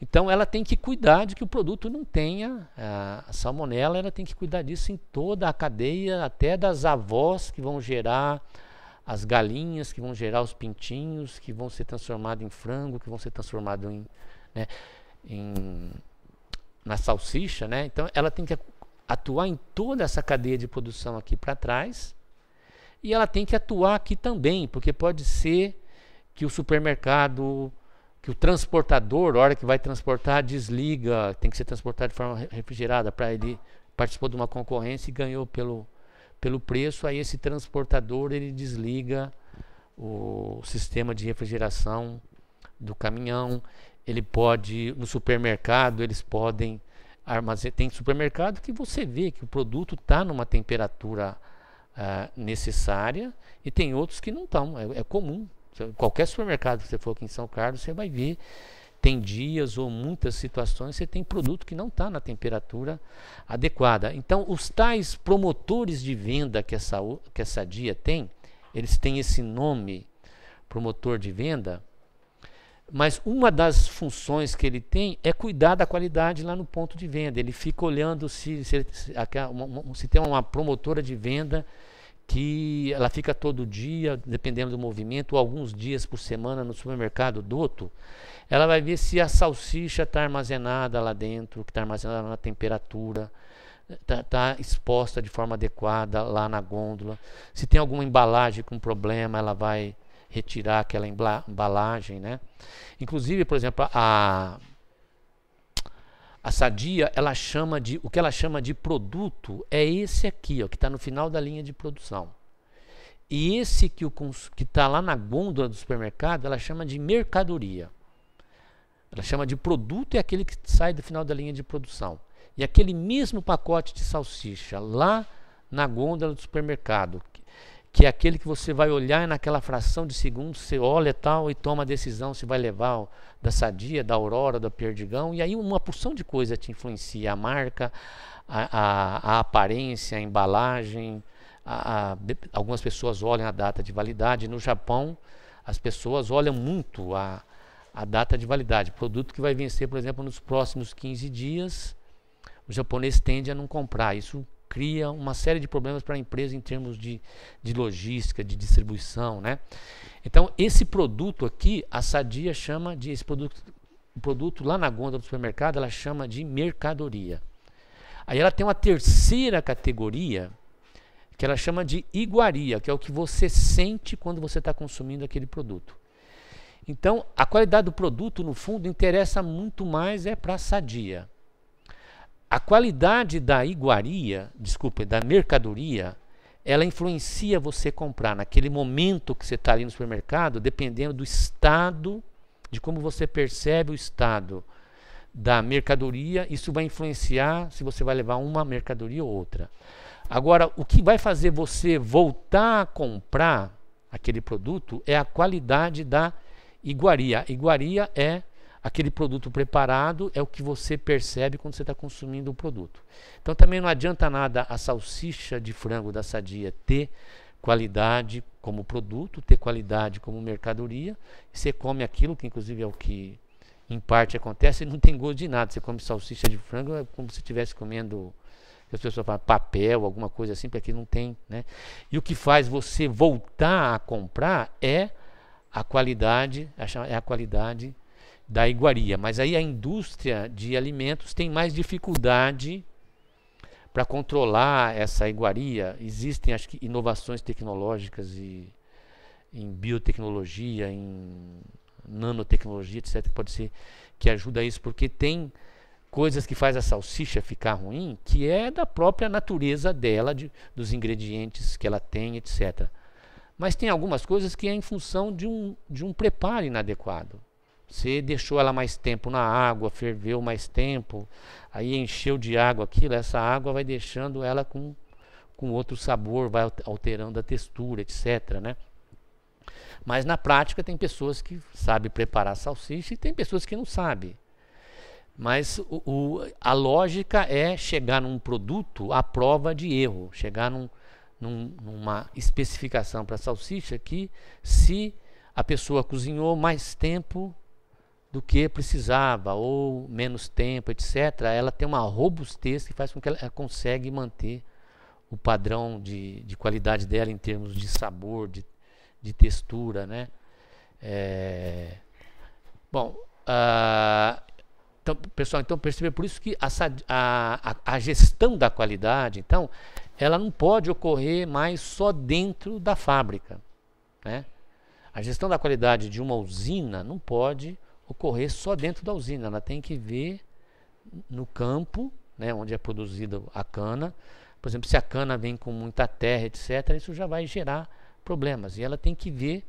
Então ela tem que cuidar de que o produto não tenha a salmonela, ela tem que cuidar disso em toda a cadeia, até das avós que vão gerar as galinhas, que vão gerar os pintinhos, que vão ser transformados em frango, que vão ser transformados em, né, em na salsicha, né? Então ela tem que atuar em toda essa cadeia de produção aqui para trás. E ela tem que atuar aqui também, porque pode ser que o supermercado que o transportador, na hora que vai transportar, desliga, tem que ser transportado de forma refrigerada para ele participou de uma concorrência e ganhou pelo, pelo preço, aí esse transportador ele desliga o sistema de refrigeração do caminhão, ele pode no supermercado, eles podem armazenar, tem supermercado que você vê que o produto está numa temperatura ah, necessária e tem outros que não estão, é, é comum Qualquer supermercado que você for aqui em São Carlos, você vai ver. Tem dias ou muitas situações você tem produto que não está na temperatura adequada. Então, os tais promotores de venda que essa, que essa dia tem, eles têm esse nome, promotor de venda, mas uma das funções que ele tem é cuidar da qualidade lá no ponto de venda. Ele fica olhando se, se, se, se tem uma promotora de venda que ela fica todo dia, dependendo do movimento, alguns dias por semana no supermercado Doto, ela vai ver se a salsicha está armazenada lá dentro, que está armazenada na temperatura, está tá exposta de forma adequada lá na gôndola. Se tem alguma embalagem com problema, ela vai retirar aquela embalagem, né? Inclusive, por exemplo, a a Sadia, ela chama de, o que ela chama de produto é esse aqui, ó, que está no final da linha de produção. E esse que está lá na gôndola do supermercado, ela chama de mercadoria. Ela chama de produto é aquele que sai do final da linha de produção. E aquele mesmo pacote de salsicha lá na gôndola do supermercado, que é aquele que você vai olhar naquela fração de segundo, você olha tal e toma a decisão se vai levar da Sadia, da Aurora, da Perdigão, e aí uma porção de coisa te influencia, a marca, a, a, a aparência, a embalagem, a, algumas pessoas olham a data de validade, no Japão as pessoas olham muito a, a data de validade, produto que vai vencer, por exemplo, nos próximos 15 dias, o japonês tende a não comprar, isso cria uma série de problemas para a empresa em termos de, de logística, de distribuição, né? Então, esse produto aqui, a Sadia chama de, esse produto, produto lá na gôndola do supermercado, ela chama de mercadoria. Aí ela tem uma terceira categoria, que ela chama de iguaria, que é o que você sente quando você está consumindo aquele produto. Então, a qualidade do produto, no fundo, interessa muito mais é para a sadia. A qualidade da iguaria, desculpa, da mercadoria, ela influencia você comprar naquele momento que você está ali no supermercado, dependendo do estado, de como você percebe o estado da mercadoria, isso vai influenciar se você vai levar uma mercadoria ou outra. Agora, o que vai fazer você voltar a comprar aquele produto é a qualidade da iguaria. A iguaria é aquele produto preparado é o que você percebe quando você está consumindo o produto. Então também não adianta nada a salsicha de frango da Sadia ter qualidade como produto, ter qualidade como mercadoria. Você come aquilo que inclusive é o que em parte acontece e não tem gosto de nada. Você come salsicha de frango é como se estivesse comendo as pessoas falam papel, alguma coisa assim, porque aqui não tem, né? E o que faz você voltar a comprar é a qualidade, é a qualidade da iguaria. Mas aí a indústria de alimentos tem mais dificuldade para controlar essa iguaria. Existem, acho que, inovações tecnológicas e, em biotecnologia, em nanotecnologia, etc., que pode ser que ajuda isso, porque tem coisas que faz a salsicha ficar ruim, que é da própria natureza dela, de, dos ingredientes que ela tem, etc. Mas tem algumas coisas que é em função de um, de um preparo inadequado. Você deixou ela mais tempo na água, ferveu mais tempo, aí encheu de água aquilo, essa água vai deixando ela com, com outro sabor, vai alterando a textura, etc. Né? Mas na prática tem pessoas que sabem preparar salsicha e tem pessoas que não sabem. Mas o, o, a lógica é chegar num produto à prova de erro, chegar num, num, numa especificação para salsicha que se a pessoa cozinhou mais tempo, do que precisava ou menos tempo, etc. Ela tem uma robustez que faz com que ela, ela consegue manter o padrão de, de qualidade dela em termos de sabor, de, de textura, né? É, bom, uh, então, pessoal, então perceber por isso que a, a, a, gestão da qualidade, então, ela não pode ocorrer mais só dentro da fábrica, né? A gestão da qualidade de uma usina não pode ocorrer só dentro da usina, ela tem que ver no campo, né, onde é produzida a cana. Por exemplo, se a cana vem com muita terra, etc., isso já vai gerar problemas. E ela tem que ver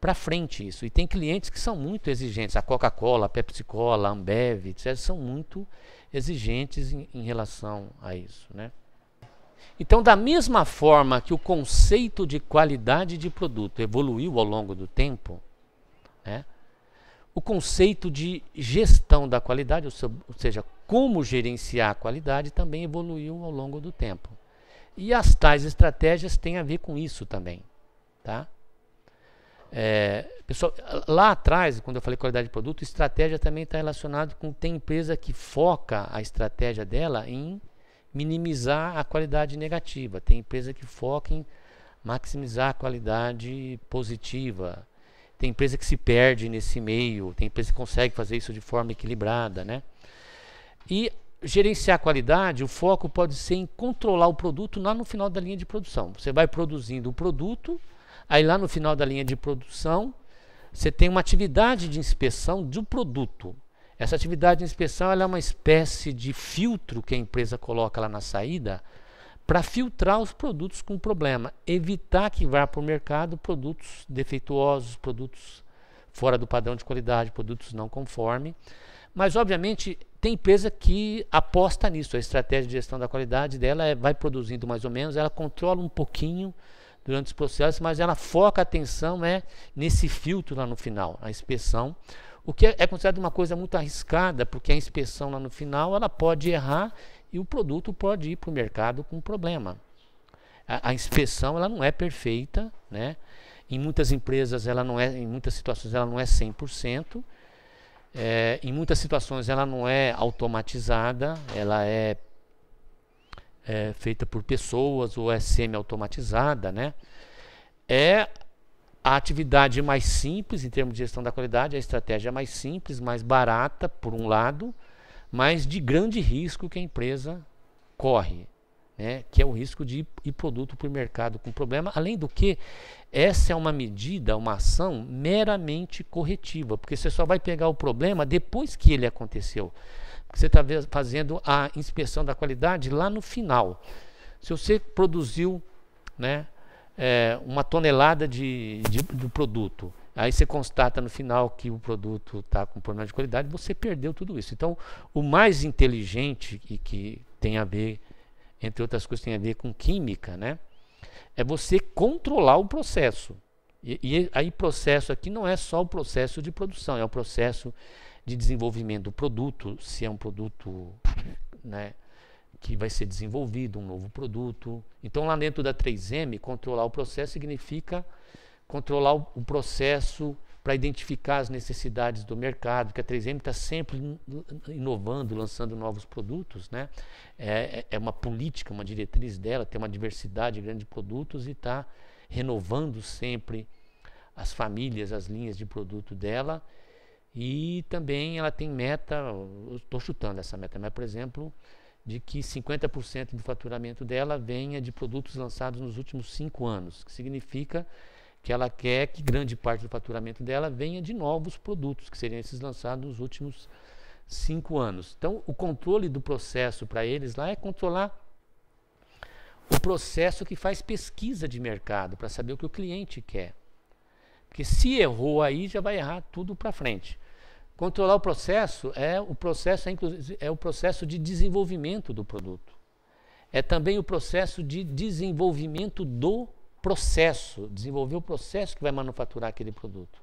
para frente isso. E tem clientes que são muito exigentes. A Coca-Cola, a Pepsi-Cola, a Ambev, etc., são muito exigentes em, em relação a isso. Né? Então, da mesma forma que o conceito de qualidade de produto evoluiu ao longo do tempo, né? o conceito de gestão da qualidade, ou seja, como gerenciar a qualidade, também evoluiu ao longo do tempo. E as tais estratégias têm a ver com isso também. Tá? É, pessoal, lá atrás, quando eu falei qualidade de produto, estratégia também está relacionado com tem empresa que foca a estratégia dela em minimizar a qualidade negativa, tem empresa que foca em maximizar a qualidade positiva. Tem empresa que se perde nesse meio, tem empresa que consegue fazer isso de forma equilibrada, né? E gerenciar a qualidade, o foco pode ser em controlar o produto lá no final da linha de produção. Você vai produzindo o produto, aí lá no final da linha de produção, você tem uma atividade de inspeção do produto. Essa atividade de inspeção é uma espécie de filtro que a empresa coloca lá na saída para filtrar os produtos com problema, evitar que vá para o mercado produtos defeituosos, produtos fora do padrão de qualidade, produtos não conforme. Mas, obviamente, tem empresa que aposta nisso. A estratégia de gestão da qualidade dela é, vai produzindo mais ou menos, ela controla um pouquinho durante os processos, mas ela foca a atenção é, nesse filtro lá no final, a inspeção. O que é, é considerado uma coisa muito arriscada, porque a inspeção lá no final ela pode errar e o produto pode ir para o mercado com problema. A, a, inspeção ela não é perfeita, né? Em muitas empresas ela não é, em muitas situações ela não é 100%. É, em muitas situações ela não é automatizada, ela é, é feita por pessoas ou é semi-automatizada, né? É a atividade mais simples em termos de gestão da qualidade, é a estratégia mais simples, mais barata, por um lado, mas de grande risco que a empresa corre, né? que é o risco de ir produto para o mercado com problema. Além do que, essa é uma medida, uma ação meramente corretiva, porque você só vai pegar o problema depois que ele aconteceu. Você está fazendo a inspeção da qualidade lá no final. Se você produziu né, é, uma tonelada de, de, do produto Aí você constata no final que o produto está com problema de qualidade, você perdeu tudo isso. Então, o mais inteligente e que tem a ver, entre outras coisas, tem a ver com química, né? É você controlar o processo. E, e aí, processo aqui não é só o processo de produção, é o processo de desenvolvimento do produto, se é um produto né, que vai ser desenvolvido, um novo produto. Então, lá dentro da 3M, controlar o processo significa controlar o, o processo para identificar as necessidades do mercado, que a 3M está sempre inovando, lançando novos produtos, né? É, é, é uma política, uma diretriz dela, tem uma diversidade grande de produtos e está renovando sempre as famílias, as linhas de produto dela. E também ela tem meta, estou chutando essa meta, mas por exemplo, de que 50% do faturamento dela venha de produtos lançados nos últimos cinco anos, que significa que ela quer que grande parte do faturamento dela venha de novos produtos, que seriam esses lançados nos últimos cinco anos. Então, o controle do processo para eles lá é controlar o processo que faz pesquisa de mercado, para saber o que o cliente quer. Porque se errou aí, já vai errar tudo para frente. Controlar o processo é o processo é, é o processo de desenvolvimento do produto. É também o processo de desenvolvimento do processo, desenvolver o processo que vai manufaturar aquele produto.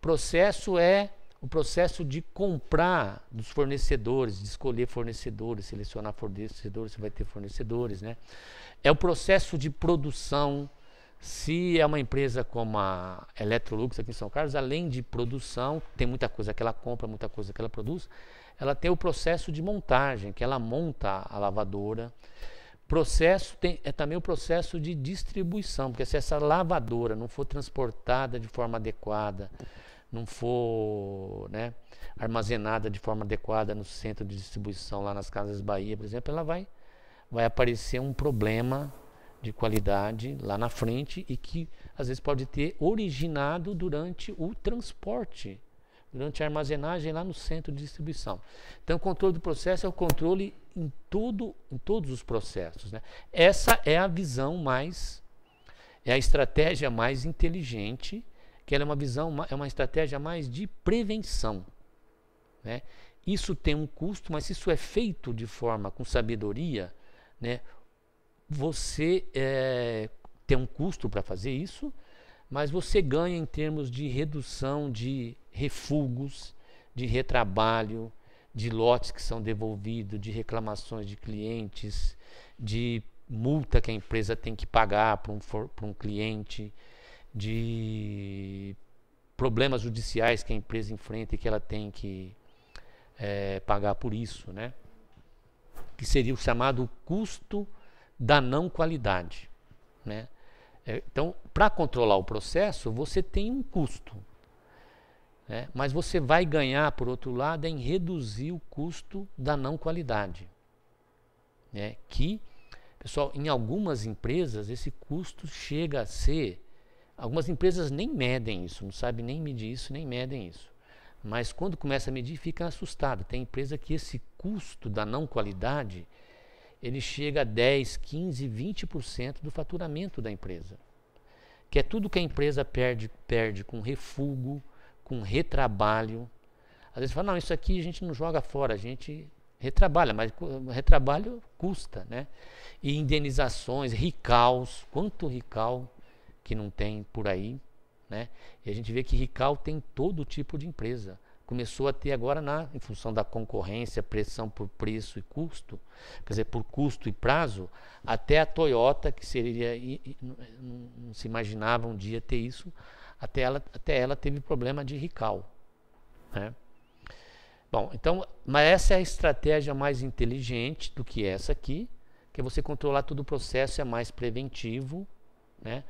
Processo é o processo de comprar dos fornecedores, de escolher fornecedores, selecionar fornecedores, você vai ter fornecedores, né? É o processo de produção. Se é uma empresa como a Electrolux aqui em São Carlos, além de produção, tem muita coisa que ela compra, muita coisa que ela produz, ela tem o processo de montagem, que ela monta a lavadora, Processo tem, é também o processo de distribuição, porque se essa lavadora não for transportada de forma adequada, não for né, armazenada de forma adequada no centro de distribuição, lá nas Casas Bahia, por exemplo, ela vai, vai aparecer um problema de qualidade lá na frente e que às vezes pode ter originado durante o transporte, durante a armazenagem lá no centro de distribuição. Então, o controle do processo é o controle em, todo, em todos os processos. Né? Essa é a visão mais, é a estratégia mais inteligente, que ela é uma visão, é uma estratégia mais de prevenção. Né? Isso tem um custo, mas se isso é feito de forma com sabedoria, né? você é, tem um custo para fazer isso, mas você ganha em termos de redução de refugos, de retrabalho, de lotes que são devolvidos, de reclamações de clientes, de multa que a empresa tem que pagar para um, um cliente, de problemas judiciais que a empresa enfrenta e que ela tem que é, pagar por isso, né? Que seria o chamado custo da não qualidade, né? É, então, para controlar o processo, você tem um custo. É, mas você vai ganhar, por outro lado, em reduzir o custo da não qualidade. Né? Que, pessoal, em algumas empresas esse custo chega a ser. Algumas empresas nem medem isso, não sabem nem medir isso, nem medem isso. Mas quando começa a medir, fica assustado. Tem empresa que esse custo da não qualidade ele chega a 10, 15, 20% do faturamento da empresa. Que é tudo que a empresa perde, perde com refugo, com retrabalho. Às vezes fala, não, isso aqui a gente não joga fora, a gente retrabalha, mas retrabalho custa, né? E indenizações, ricaus, quanto rical que não tem por aí, né? E a gente vê que rical tem todo tipo de empresa. Começou a ter agora na em função da concorrência, pressão por preço e custo, quer dizer, por custo e prazo, até a Toyota que seria não se imaginava um dia ter isso, até ela, até ela teve problema de rical. Né? Bom, então, mas essa é a estratégia mais inteligente do que essa aqui, que é você controlar todo o processo, é mais preventivo. Né?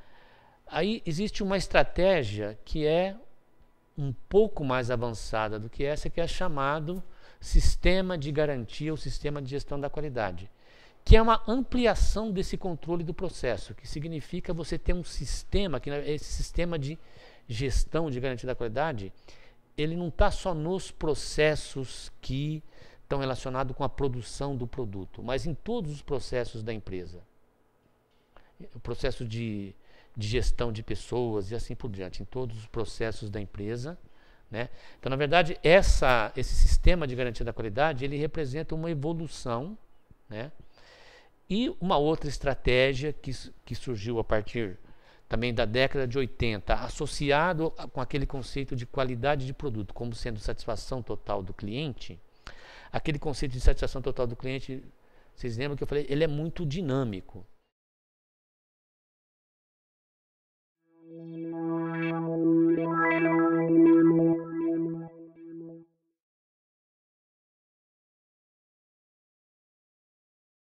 Aí existe uma estratégia que é um pouco mais avançada do que essa, que é chamado sistema de garantia ou sistema de gestão da qualidade que é uma ampliação desse controle do processo, que significa você ter um sistema, que né, esse sistema de gestão de garantia da qualidade, ele não está só nos processos que estão relacionados com a produção do produto, mas em todos os processos da empresa. O processo de, de gestão de pessoas e assim por diante, em todos os processos da empresa. Né? Então, na verdade, essa, esse sistema de garantia da qualidade, ele representa uma evolução, né? E uma outra estratégia que, que surgiu a partir também da década de 80, associado com aquele conceito de qualidade de produto como sendo satisfação total do cliente, aquele conceito de satisfação total do cliente, vocês lembram que eu falei, ele é muito dinâmico.